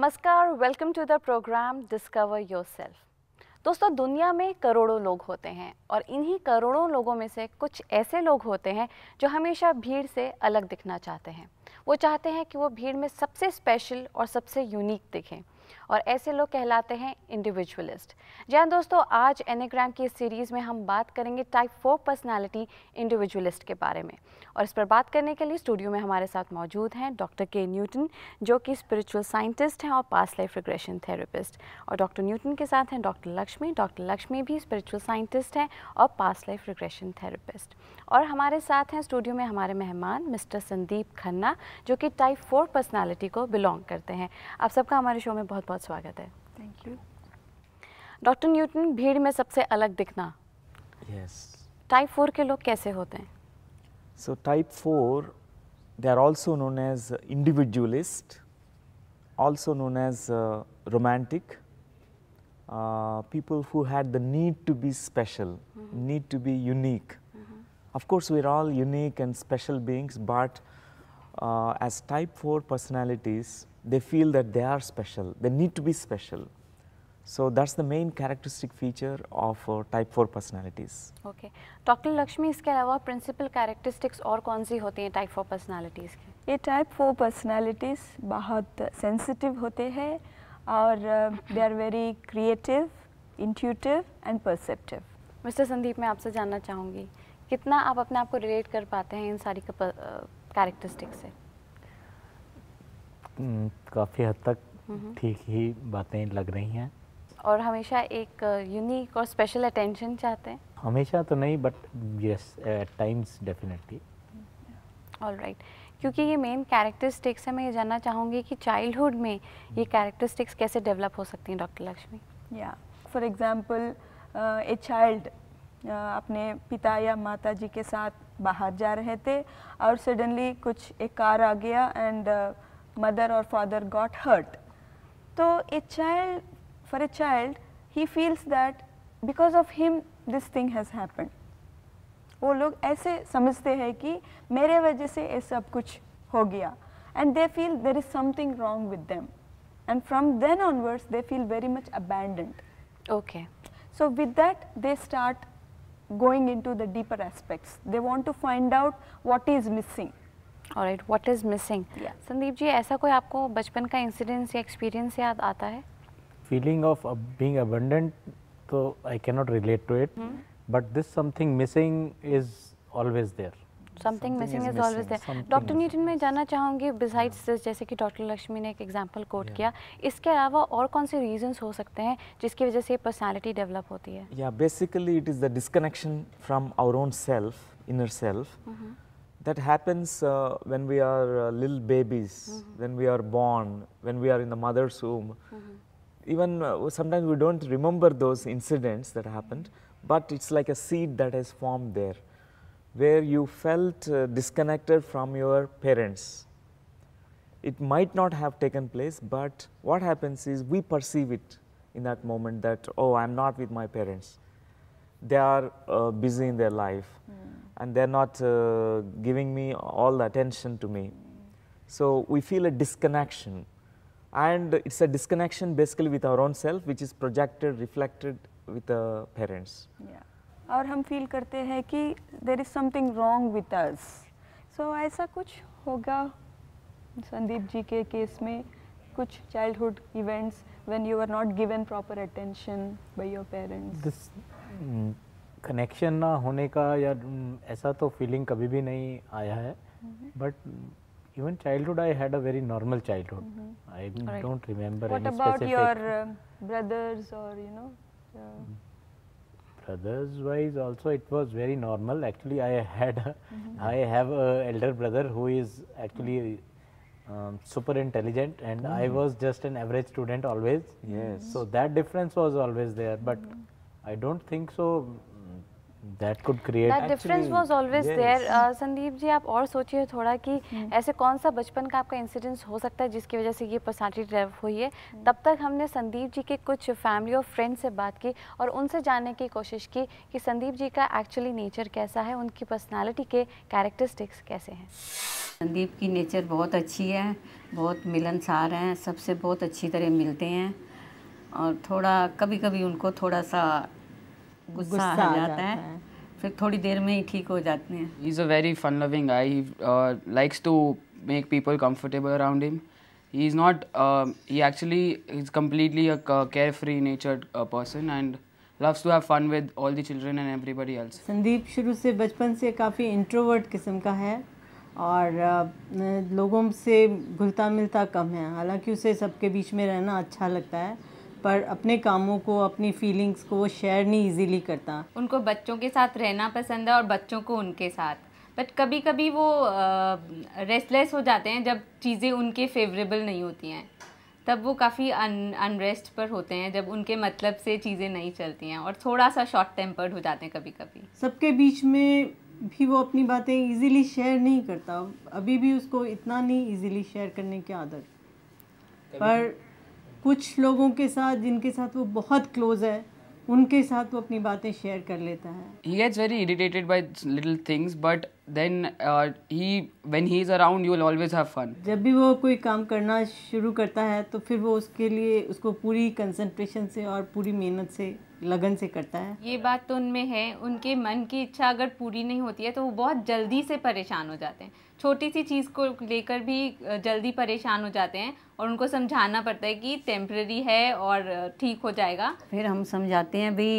नमस्कार welcome to the program discover yourself दोस्तों दुनिया में करोड़ों लोग होते हैं और इन्हीं करोड़ों लोगों में से कुछ ऐसे लोग होते हैं जो हमेशा भीड़ से अलग दिखना चाहते हैं वो चाहते हैं कि वो भीड़ में सबसे स्पेशल और सबसे यूनिक दिखें और ऐसे लोग कहलाते हैं इंडिविजुअलिस्ट हाँ दोस्तों आज एनेग्राम की इस सीरीज़ में हम बात करेंगे टाइप फोर पर्सनैलिटी इंडिविजुअलिस्ट के बारे में और इस पर बात करने के लिए स्टूडियो में हमारे साथ मौजूद हैं डॉक्टर के न्यूटन जो कि स्पिरिचुअल साइंटिस्ट हैं और पास लाइफ रिग्रेशन थेरेपिस्ट और डॉक्टर न्यूटन के साथ हैं डॉक्टर लक्ष्मी डॉक्टर लक्ष्मी भी स्परिचुअल साइंटिस्ट हैं और पास लाइफ रिग्रेशन थेरेपिस्ट और हमारे साथ हैं स्टूडियो में हमारे मेहमान मिस्टर संदीप खन्ना जो कि टाइप फोर पर्सनैलिटी को बिलोंग करते हैं आप सबका हमारे शो में बहुत बहुत बहुत स्वागत है थैंक यू डॉक्टर न्यूटन भीड़ में सबसे अलग दिखना यस टाइप फोर के लोग कैसे होते हैं so type four they are also known as individualist also known as romantic people who had the need to be special need to be unique of course we are all unique and special beings but as type four personalities they feel that they are special, they need to be special. So that's the main characteristic feature of uh, type 4 personalities. Okay. Doctor Lakshmi इसके अलावा principal characteristics और कौन सी होती हैं type 4 personalities की ये type 4 personalities बहुत sensitive होते हैं और they are very creative intuitive and perceptive mister Sandeep मैं आपसे जानना चाहूँगी कितना आप अपने आप को रिलेट कर पाते हैं इन सारी कैरेक्टरिस्टिक्स uh, से हम्म, काफ़ी हद तक हम्म। ठीक ही बातें लग रही हैं और हमेशा एक यूनिक और स्पेशल अटेंशन चाहते हैं हमेशा तो नहीं but yes times definitely all right क्योंकि ये मेन कैरेक्टरिस्टिक्स है मैं ये जानना चाहूँगी कि चाइल्डहुड में ये कैरेक्टरिस्टिक्स हम्म। कैसे डेवलप हो सकती हैं डॉक्टर लक्ष्मी या फॉर एग्जांपल ए चाइल्ड अपने पिता या माता जी के साथ बाहर जा रहे थे और सडनली कुछ एक कार आ गया and uh, mother or father got hurt. So a child, for a child, he feels that because of him this thing has happened. वो लोग ऐसे समझते हैं कि मेरे वजह से ये सब कुछ हो गया and they feel there is something wrong with them and from then onwards they feel very much abandoned. Okay. So with that they start going into the deeper aspects. They want to find out what is missing. और what is missing Sandeep ji ऐसा कोई आपको बचपन का incidence या experience याद आता है फीलिंग ऑफ बींग अबंडेंट तो I can not relate to it but this something missing is always there something missing is always there doctor Newton में जाना चाहूँगी बिसाइड्स जैसे कि डॉक्टर लक्ष्मी ने एक एग्जाम्पल कोट yeah. किया इसके अलावा और कौन से रीजंस हो सकते हैं जिसकी वजह से पर्सनैलिटी डेवलप होती है या basically it is the disconnection from our own self inner self that happens uh, when we are uh, little babies, mm -hmm. when we are born, when we are in the mother's womb. Mm -hmm. Even uh, sometimes we don't remember those incidents that happened, but it's like a seed that has formed there, where you felt uh, disconnected from your parents. It might not have taken place, but what happens is we perceive it in that moment that, oh, I'm not with my parents they are uh, busy in their life hmm. and they're not uh, giving me all the attention to me. Hmm. So we feel a disconnection and it's a disconnection basically with our own self which is projected, reflected with the parents. Yeah. And we feel that there is something wrong with us. So aisa kuch hoga Sandeep ji ke case mein kuch childhood events when you were not given proper attention by your parents. This Connection ना होने का या ऐसा तो feeling कभी भी नहीं आया है but even childhood i had a very normal childhood i don't remember what any about specific your uh, brothers or you know uh, brothers wise also it was very normal actually i had mm-hmm. i have a elder brother who is actually mm-hmm. um, super intelligent and i mm-hmm. was just an average student always yes so that difference was always there but I don't think so. Mm, that could create. That difference was always yes. there. Uh, Sandeep ji आप और सोचिए थोड़ा कि hmm. ऐसे कौन सा बचपन का आपका इंसिडेंस हो सकता है जिसकी वजह से ये पर्सनालिटी ड्राइव हुई है hmm. तब तक हमने संदीप जी के कुछ फैमिली और फ्रेंड से बात की और उनसे जानने की कोशिश की कि संदीप जी का एक्चुअली नेचर कैसा है उनकी पर्सनालिटी के कैरेक्टरिस्टिक्स कैसे हैं संदीप की नेचर बहुत अच्छी है बहुत मिलनसार हैं सबसे बहुत अच्छी तरह मिलते हैं और थोड़ा कभी कभी उनको थोड़ा सा गुस्सा आ जाता, है।, फिर थोड़ी देर में ही ठीक हो जाते हैं he is a very fun loving I likes to make people comfortable around him he is not he actually is completely care free person and loves to have fun with all the children and everybody else. Sandeep शुरू से बचपन से काफ़ी introvert किस्म का है और uh, लोगों से घुलता मिलता कम है हालांकि उसे सबके बीच में रहना अच्छा लगता है पर अपने कामों को अपनी फीलिंग्स को शेयर नहीं इजीली करता उनको बच्चों के साथ रहना पसंद है और बच्चों को उनके साथ बट कभी कभी वो रेस्टलेस हो जाते हैं जब चीज़ें उनके फेवरेबल नहीं होती हैं तब वो काफ़ी अनरेस्ट पर होते हैं जब उनके मतलब से चीज़ें नहीं चलती हैं और थोड़ा सा शॉर्ट टेम्पर्ड हो जाते हैं कभी कभी सबके बीच में भी वो अपनी बातें इजीली शेयर नहीं करता अभी भी उसको इतना नहीं इजीली शेयर करने की आदत पर कुछ लोगों के साथ जिनके साथ वो बहुत क्लोज है उनके साथ वो अपनी बातें शेयर कर लेता है he gets very irritated by little things but then he when he is around you will always have fun जब भी वो कोई काम करना शुरू करता है तो फिर वो उसके लिए उसको पूरी कंसंट्रेशन से और पूरी मेहनत से लगन से करता है ये बात तो उनमें है उनके मन की इच्छा अगर पूरी नहीं होती है तो वो बहुत जल्दी से परेशान हो जाते हैं छोटी सी चीज़ को लेकर भी जल्दी परेशान हो जाते हैं और उनको समझाना पड़ता है कि टेम्प्रेरी है और ठीक हो जाएगा फिर हम समझाते हैं भाई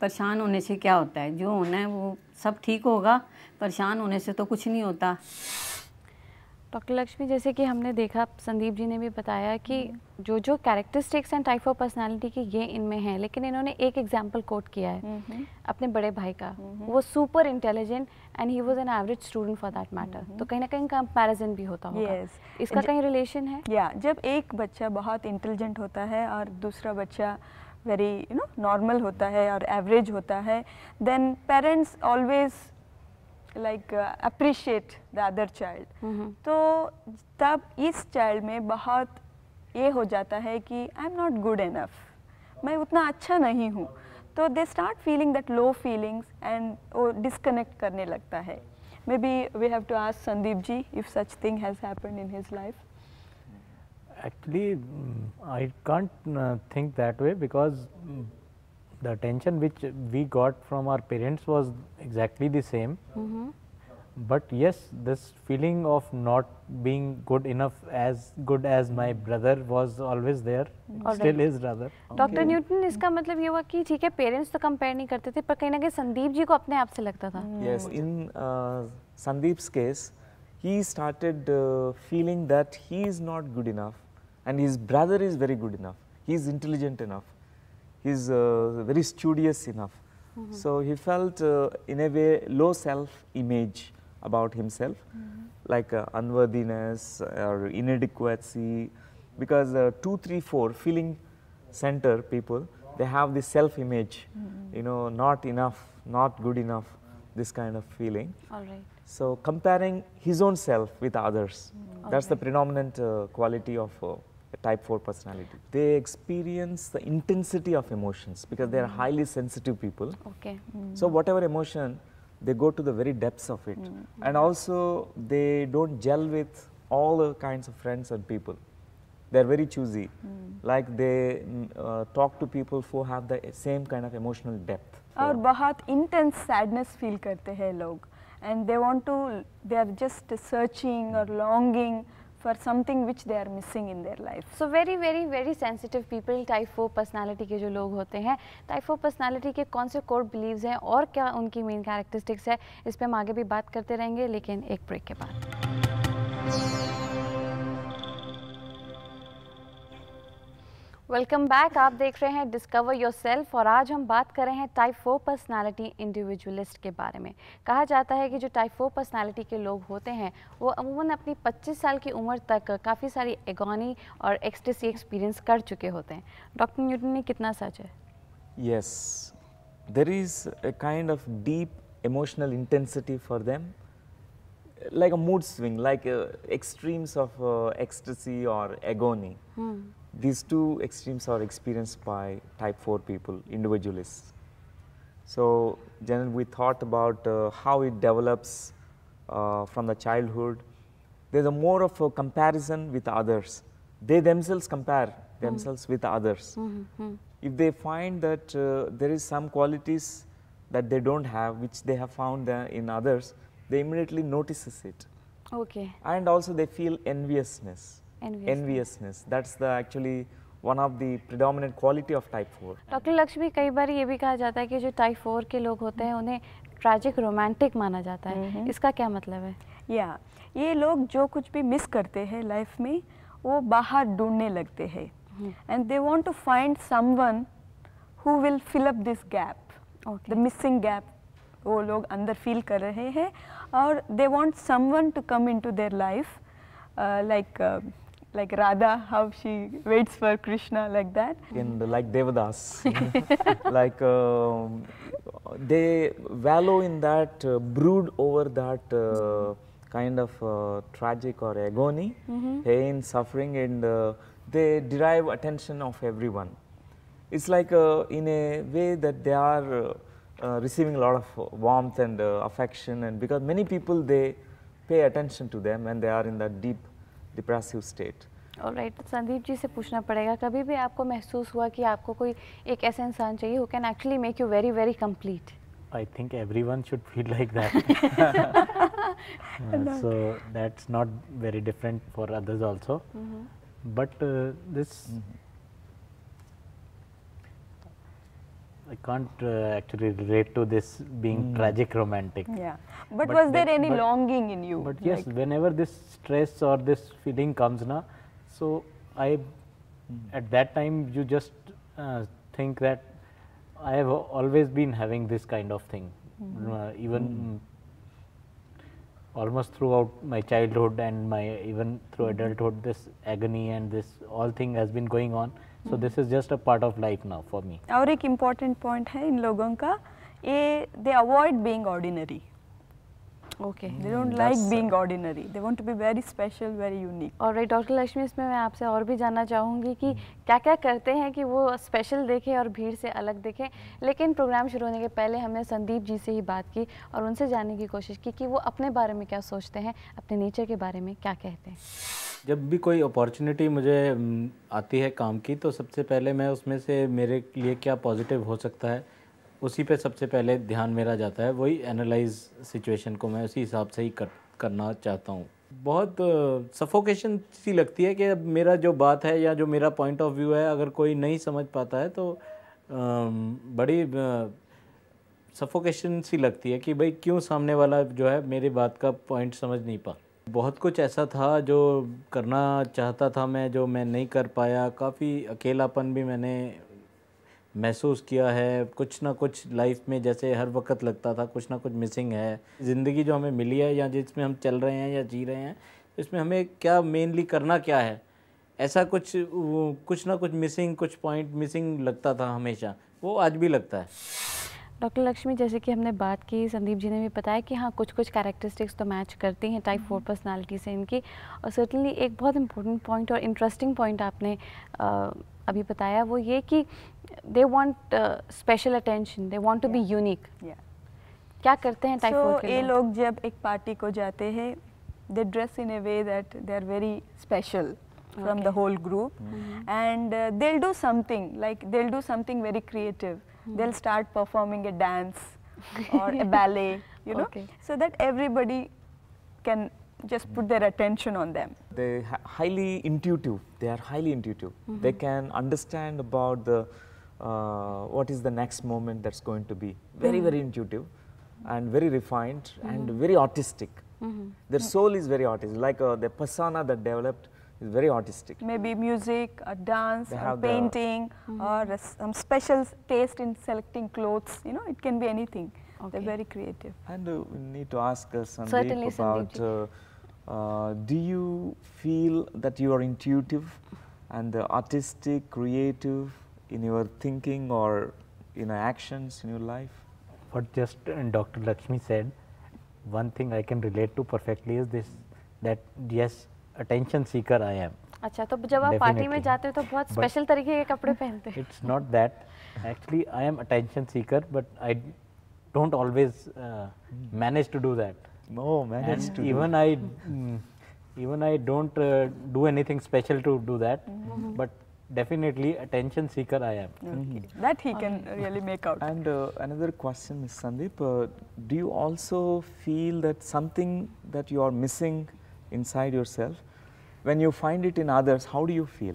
परेशान होने से क्या होता है जो होना है वो सब ठीक होगा परेशान होने से तो कुछ नहीं होता डॉक्टर लक्ष्मी जैसे कि हमने देखा संदीप जी ने भी बताया कि हम्म। जो जो characteristics and type of personality की ये इनमें हैं लेकिन इन्होंने एक एग्जांपल कोट किया है अपने बड़े भाई का वो super intelligent and he was an average student for that matter तो कहीं ना कहीं कंपैरिजन भी होता होगा yes. इसका कहीं रिलेशन है या yeah, जब एक बच्चा बहुत इंटेलिजेंट होता है और दूसरा बच्चा वेरी यू नो नॉर्मल होता है और एवरेज होता है then parents always like appreciate the other child तो तब इस चाइल्ड में बहुत ये हो जाता है कि I am not good enough मैं उतना अच्छा नहीं हूँ तो they start feeling that low feelings and वो डिस्कनेक्ट करने लगता है maybe we have to ask Sandeep ji if such thing has happen in his life actually I can't think that way because the attention which we got from our parents was exactly the same. Mm -hmm. But yes, this feeling of not being good enough, as good as my mm-hmm. brother was always there, still is rather. Doctor Newton, इसका मतलब ये हुआ कि ठीक है parents तो compare. नहीं करते थे पर कहीं ना कहीं संदीप जी को अपने आप से लगता था yes in Sandeep's case he started uh, feeling that he is not good enough and his brother is very good enough he is intelligent enough he's uh, very studious enough. Mm -hmm. So he felt, uh, in a way, low self-image about himself, mm -hmm. like uh, unworthiness or inadequacy, because uh, two, three, four feeling center people, they have this self-image, mm -hmm. you know, not enough, not good enough, this kind of feeling. All right. So comparing his own self with others, mm-hmm. that's right. the predominant uh, quality of uh, type 4 personality. They experience the intensity of emotions because they are mm. highly sensitive people. Okay. Mm. So whatever emotion, they go to the very depths of it. Mm. And also they don't gel with all the kinds of friends and people. They are very choosy. Mm. Like they mm, uh, talk to people who have the same kind of emotional depth. और bahat intense sadness feel करते हैं and they want to they are just searching or longing for something which they are missing in their life. So very very very sensitive people type four personality के जो लोग होते हैं type four personality के कौन से core beliefs हैं और क्या उनकी main characteristics है इस पर हम आगे भी बात करते रहेंगे लेकिन एक break के बाद वेलकम बैक आप देख रहे हैं डिस्कवर योर सेल्फ और आज हम बात कर रहे हैं टाइप फोर पर्सनालिटी इंडिविजुअलिस्ट के बारे में कहा जाता है कि जो टाइप फोर पर्सनालिटी के लोग होते हैं वो अमूमन अपनी 25 साल की उम्र तक काफ़ी सारी एगोनी और एक्सटेसी एक्सपीरियंस कर चुके होते हैं डॉक्टर न्यूटन ने कितना सच है yes there is a kind of deep emotional intensity for them like a mood swing like extremes of ecstasy और agony these two extremes are experienced by type 4 people, individualists. So generally, we thought about uh, how it develops uh, from the childhood. There's a more of a comparison with others. They themselves compare themselves mm. with others. Mm -hmm. If they find that uh, there is some qualities that they don't have, which they have found in others, they immediately notices it. Okay. And also they feel enviousness. enviousness. enviousness. That's the actually one of the predominant quality of type four doctor Lakshmi, कई बार ये भी कहा जाता है कि जो type four के लोग होते हैं उन्हें tragic romantic माना जाता है mm-hmm. इसका क्या मतलब है या yeah. ये लोग जो कुछ भी miss करते हैं life में वो बाहर ढूंढने लगते हैं and they want to find someone who will fill up this gap the missing gap वो लोग अंदर फील कर रहे हैं और they want someone to come into their life like like Radha, how she waits for Krishna, like that. In the, like Devadas, like uh, they wallow in that, uh, brood over that uh, kind of uh, tragic or agony, mm -hmm. pain, suffering, and uh, they derive attention of everyone. It's like uh, in a way that they are receiving a lot of warmth and affection, and because many people they pay attention to them, and they are in that deep depressive state और right right. संदीप जी से पूछना पड़ेगा कभी भी आपको महसूस हुआ कि आपको कोई एक ऐसा इंसान चाहिए who can actually make you very very complete I think everyone should feel like that. uh, so that's not very different for others also. Mm -hmm. But uh, this mm -hmm. I can't uh, actually relate to this being mm. tragic romantic. Yeah, but, but was there any but, longing in you? But yes, like whenever this stress or this feeling comes now, so I, mm. at that time you just uh, think that I have always been having this kind of thing, mm. uh, even hmm. almost throughout my childhood and my even through hmm. adulthood, this agony and this all thing has been going on so this is just a part of life now for me और एक important point है इन लोगों का ये they avoid being ordinary okay they don't like being ordinary they want to be very special very unique और right doctor Lakshmi इसमें मैं आपसे और भी जानना चाहूँगी कि क्या क्या करते हैं कि वो स्पेशल देखें और भीड़ से अलग देखें लेकिन प्रोग्राम शुरू होने के पहले हमने संदीप जी से ही बात की और उनसे जानने की कोशिश की कि वो अपने बारे में क्या सोचते हैं अपने नेचर के बारे में क्या कहते हैं जब भी कोई अपॉर्चुनिटी मुझे आती है काम की तो सबसे पहले मैं उसमें से मेरे लिए क्या पॉजिटिव हो सकता है उसी पे सबसे पहले ध्यान मेरा जाता है वही एनालाइज सिचुएशन को मैं उसी हिसाब से ही कर करना चाहता हूँ बहुत सफोकेशन सी लगती है कि अब मेरा जो बात है या जो मेरा पॉइंट ऑफ व्यू है अगर कोई नहीं समझ पाता है तो बड़ी सफोकेशन सी लगती है कि भाई क्यों सामने वाला जो है मेरी बात का पॉइंट समझ नहीं पा बहुत कुछ ऐसा था जो करना चाहता था मैं जो मैं नहीं कर पाया काफ़ी अकेलापन भी मैंने महसूस किया है कुछ ना कुछ लाइफ में जैसे हर वक्त लगता था कुछ ना कुछ मिसिंग है ज़िंदगी जो हमें मिली है या जिसमें हम चल रहे हैं या जी रहे हैं इसमें हमें क्या मेनली करना क्या है ऐसा कुछ कुछ ना कुछ मिसिंग कुछ पॉइंट मिसिंग लगता था हमेशा वो आज भी लगता है डॉक्टर लक्ष्मी जैसे कि हमने बात की संदीप जी ने भी बताया कि हाँ कुछ कुछ कैरेक्टरिस्टिक्स तो मैच करती हैं टाइप फोर पर्सनालिटी से इनकी और सर्टनली एक बहुत इंपॉर्टेंट पॉइंट और इंटरेस्टिंग पॉइंट आपने आ, अभी बताया वो ये कि they want special attention they want to be unique क्या करते हैं टाइप फोर so, ये लोग जब एक पार्टी को जाते हैं they dress in a way that they are very special from the whole group and they do something like they do something very creative they'll start performing a dance or a ballet, you know, okay. so that everybody can just put their attention on them. They are highly intuitive. They are highly intuitive. Mm -hmm. They can understand about the uh, what is the next moment that's going to be. Very mm-hmm. very intuitive, and very refined mm -hmm. and mm-hmm. very artistic. Mm -hmm. Their soul is very artistic. Like uh, the persona that developed is very artistic. Maybe music, a dance, painting, the, mm -hmm. or some special taste in selecting clothes. You know, it can be anything. Okay. They're very creative. And uh, we need to ask uh, Sandeep Certainly, about Uh, uh, do you feel that you are intuitive and uh, artistic, creative in your thinking or in actions in your life? What just uh, Dr. Lakshmi said, one thing I can relate to perfectly is this that yes, attention seeker I am अच्छा तो जब आप party में जाते हो तो बहुत special तरीके के कपड़े पहनते हैं it's not that actually I am attention seeker but I don't always uh, manage to do that. No, manage to even I, mm, even I don't uh, do anything special to do that. Mm-hmm. But definitely attention seeker I am. Okay. Mm-hmm. That he can okay. really make out. And uh, another question, Ms. Sandeep, uh, do you also feel that something that you are missing inside yourself. When you find it in others, how do you feel?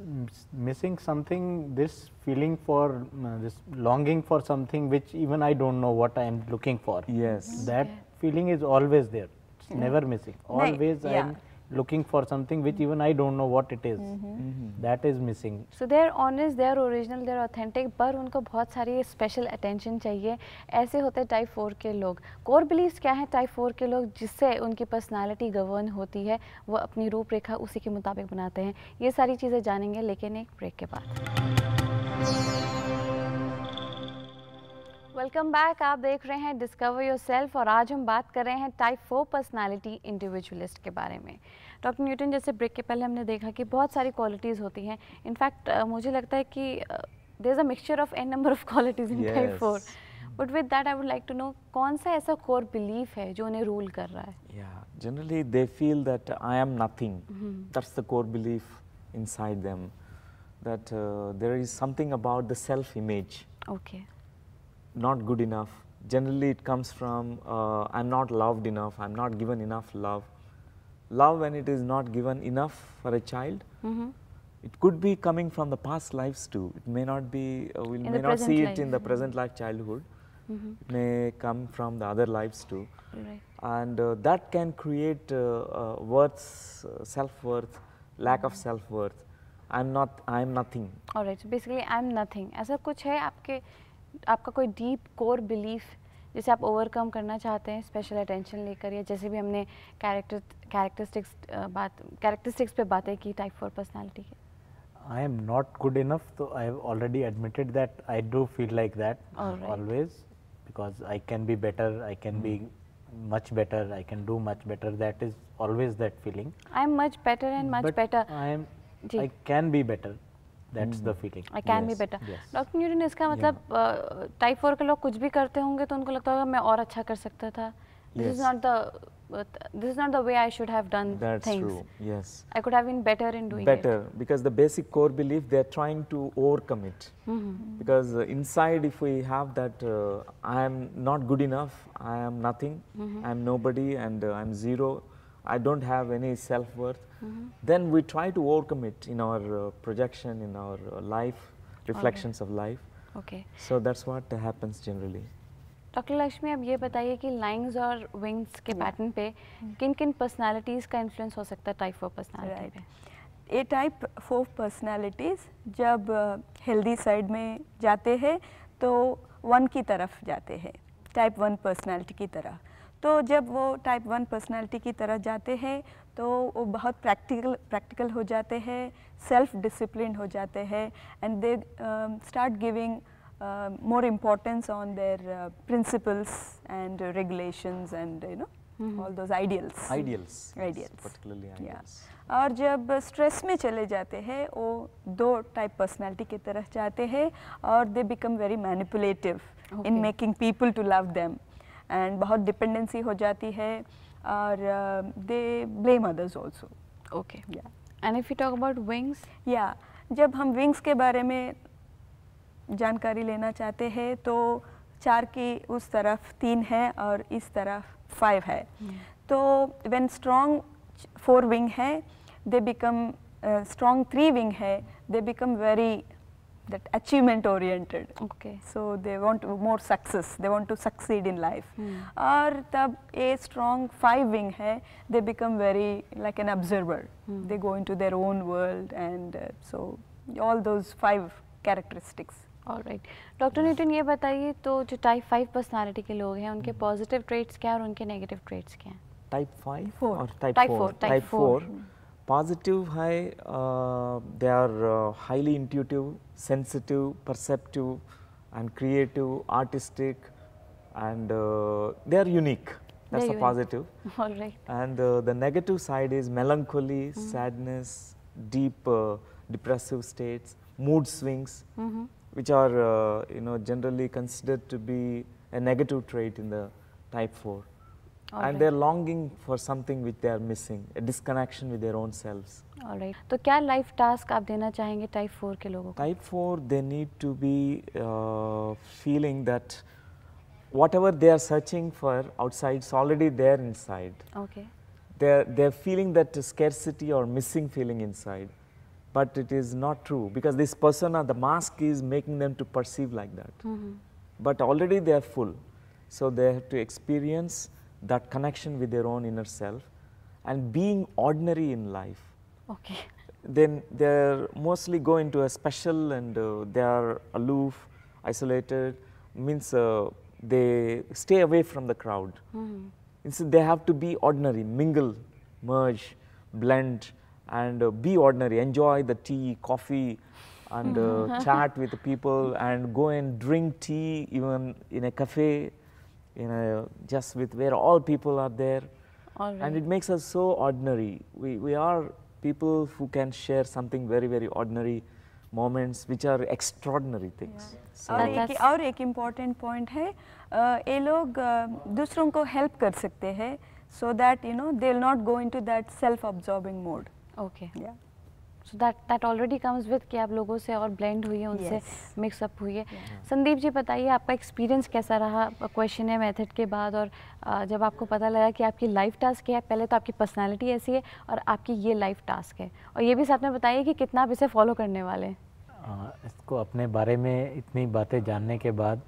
Mm, missing something, this feeling for mm, uh, this longing for something which even I don't know what I am looking for. Yes. That feeling is always there. It's never missing. Always yeah. I am looking for something which even I don't know what it is. Mm-hmm. Mm-hmm. That is missing. So they are honest, they are original, they are authentic, par unko bahut sari special attention चाहिए ऐसे होते हैं type four के लोग core beliefs क्या हैं type four के लोग जिससे उनकी पर्सनालिटी गवर्न होती है वो अपनी रूपरेखा उसी के मुताबिक बनाते हैं ये सारी चीज़ें जानेंगे लेकिन एक ब्रेक के बाद वेलकम बैक आप देख रहे हैं डिस्कवर योरसेल्फ और आज हम बात कर रहे हैं टाइप फोर पर्सनालिटी इंडिविजुअलिस्ट के बारे में डॉक्टर न्यूटन जैसे ब्रेक के पहले हमने देखा कि बहुत सारी क्वालिटीज़ होती हैं इनफैक्ट uh, मुझे लगता है कि there is a mixture of an number of qualities in type four but with that I would like to know कौन सा ऐसा कोर बिलीफ है जो उन्हें रूल कर रहा है generally they feel that I am nothing that's the core belief inside them that there is something about the self image okay not good enough. Generally, it comes from uh, I'm not loved enough, I'm not given enough love. Love, when it is not given enough for a child, mm -hmm. it could be coming from the past lives too. It may not be, uh, we may not see life. it in the present life childhood. Mm -hmm. It may come from the other lives too. Right. And uh, that can create worth, self worth, lack mm -hmm. of mm-hmm. self worth. I'm not, I'm nothing. All right. So basically, I'm nothing. ऐसा कुछ है आपका कोई deep core belief जिसे आप overcome करना चाहते हैं स्पेशल अटेंशन लेकर या जैसे भी हमने कैरेक्टर कैरेक्टरिस्टिक्स बात कैरेक्टरिस्टिक्स पे बातें की टाइप फोर पर्सनालिटी के I am not good enough तो I have already admitted that I do feel like that always because I can be better I can be be hmm. much better, I can do much better. That is always that feeling. I am much better and much but better. I am. Gee. I can be better. That's the hmm. feeling. I can be better, doctor Newton इसका मतलब type uh, four के लोग कुछ भी करते होंगे तो उनको लगता होगा मैं और this is not the way I should have done That's things. True. Yes. I could have been better in doing better, it. because the basic core belief they are trying to overcome it. Mm -hmm. Because uh, inside, if we have that, uh, I am not good enough, I am nothing, mm -hmm. I am nobody, and uh, I am zero. I don't have any self worth, mm -hmm. then we try to overcome it in our uh, projection, in our uh, life, reflections okay. of life. Okay. So that's what uh, happens generally. Doctor Lakshmi अब ये बताइए कि lines और wings के pattern पे किन किन personalities का इन्फ्लुएंस हो सकता है टाइप फोर पर्सनालिटी right. पे ए टाइप फोर पर्सनालिटीज़ जब हेल्दी uh, साइड में जाते हैं तो वन की तरफ जाते हैं टाइप वन पर्सनालिटी की तरफ तो जब वो टाइप वन पर्सनालिटी की तरह जाते हैं तो वो बहुत प्रैक्टिकल प्रैक्टिकल हो जाते हैं सेल्फ डिसिप्लिन हो जाते हैं and they start giving more importance on their principles and regulations and you know all know ideals ideals ideals और जब स्ट्रेस में चले जाते हैं वो दो टाइप पर्सनालिटी की तरह जाते हैं और they become very manipulative in making people to love them and बहुत डिपेंडेंसी हो जाती है और they blame others also okay and if you talk about wings या जब हम विंग्स के बारे में जानकारी लेना चाहते हैं तो चार की उस तरफ तीन है और इस तरफ फाइव है hmm. तो व्हेन स्ट्रॉन्ग फोर विंग है they become strong three wing है they become very that achievement oriented okay so they want more success they want to succeed in life hmm. और तब a strong five wing hai they become very like an observer hmm. they go into their own world and uh, so all those five characteristics all right all right doctor Newton ये बताइए तो जो type five personality के लोग हैं उनके positive traits क्या और उनके नेगेटिव ट्रेट्स क्या हैं टाइप फाइव और type 4 type 4 positive high, uh, they are uh, highly intuitive, sensitive, perceptive and creative, artistic and uh, they are unique. That's the positive. All right. And uh, the negative side is melancholy, mm -hmm. sadness, deep uh, depressive states, mood swings, mm -hmm. which are uh, you know generally considered to be a negative trait in the type 4. All and right. they're longing for something which they are missing, a disconnection with their own selves. All right. So, क्या life task आप देना चाहेंगे type 4 के Type 4 they need to be uh, feeling that whatever they are searching for outside is already there inside. Okay. They're they're feeling that scarcity or missing feeling inside, but it is not true because this persona, the mask, is making them to perceive like that. Mm -hmm. But already they are full, so they have to experience that connection with their own inner self and being ordinary in life. Okay. Then they're mostly go into a special and uh, they are aloof, isolated, means uh, they stay away from the crowd. Mm -hmm. Instead, they have to be ordinary, mingle, merge, blend, and uh, be ordinary, enjoy the tea, coffee, and uh, mm-hmm. chat with people, and go and drink tea even in a cafe you know, just with where all people are there. And it makes us so ordinary. We, we are people who can share something very, very ordinary moments which are extraordinary things. Yeah. So और, एक, और एक important point है ये लोग दूसरों को help कर सकते हैं so that you know they'll not go into that self-absorbing mode. Okay. So that that already comes with कि आप लोगों से और ब्लेंड हुई है उनसे मिक्सअप हुई है संदीप जी बताइए आपका एक्सपीरियंस कैसा रहा क्वेश्चन है मेथड के बाद और जब आपको पता लगा कि आपकी लाइफ टास्क है पहले तो आपकी पर्सनैलिटी ऐसी है और आपकी ये लाइफ टास्क है और ये भी साथ में बताइए कि कितना आप इसे फॉलो करने वाले हैं इसको अपने बारे में इतनी बातें जानने के बाद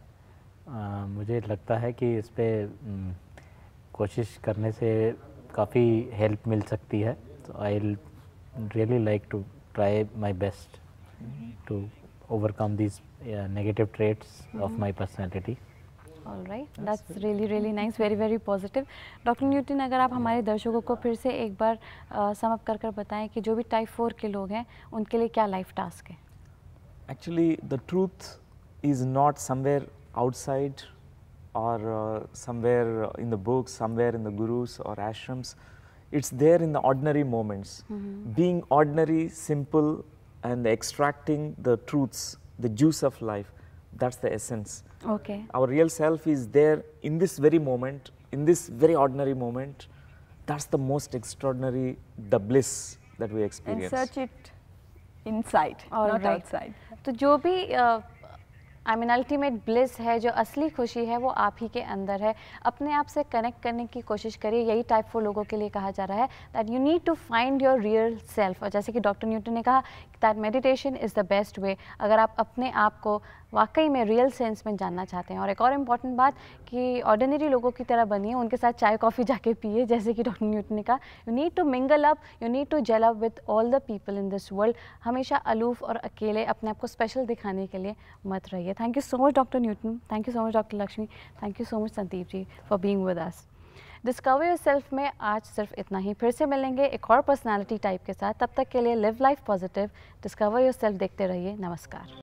आ, मुझे लगता है कि इस पर कोशिश करने से काफ़ी हेल्प मिल सकती है तो I really like to try my best to overcome these uh, negative traits mm -hmm. of mm-hmm. my personality. All right that's really really nice very very positive doctor Newton अगर आप हमारे दर्शकों को फिर से एक बार समअप uh, कर कर बताएं कि जो भी टाइप फोर के लोग हैं उनके लिए क्या लाइफ टास्क है actually the truth is not somewhere outside और somewhere in the books somewhere in the gurus और ashrams uh, it's there in the ordinary moments. Mm -hmm. Being ordinary, simple, and extracting the truths, the juice of life, that's the essence. Okay. Our real self is there in this very moment, in this very ordinary moment. That's the most extraordinary, the bliss that we experience. And search it inside, All not right. outside. तो जो भी I mean ultimate bliss है जो असली खुशी है वो आप ही के अंदर है अपने आप से कनेक्ट करने की कोशिश करिए यही टाइप वो लोगों के लिए कहा जा रहा है that you need to find your real self और जैसे कि डॉक्टर न्यूटन ने कहा that meditation is the best way अगर आप अपने आप को वाकई में रियल सेंस में जानना चाहते हैं और एक और इम्पॉर्टेंट बात कि ऑर्डिनरी लोगों की तरह बनिए उनके साथ चाय कॉफ़ी जाके पिए जैसे कि डॉक्टर न्यूटन ने कहा you need to mingle up you need to gel up with all the people in this world हमेशा अलूफ और अकेले अपने आप को स्पेशल दिखाने के लिए मत रहिए thank you so much doctor Newton thank you so much doctor Lakshmi thank you so much Sandeep ji for being with us discover yourself में आज सिर्फ इतना ही फिर से मिलेंगे एक और पर्सनैलिटी टाइप के साथ तब तक के लिए live life positive discover yourself देखते रहिए नमस्कार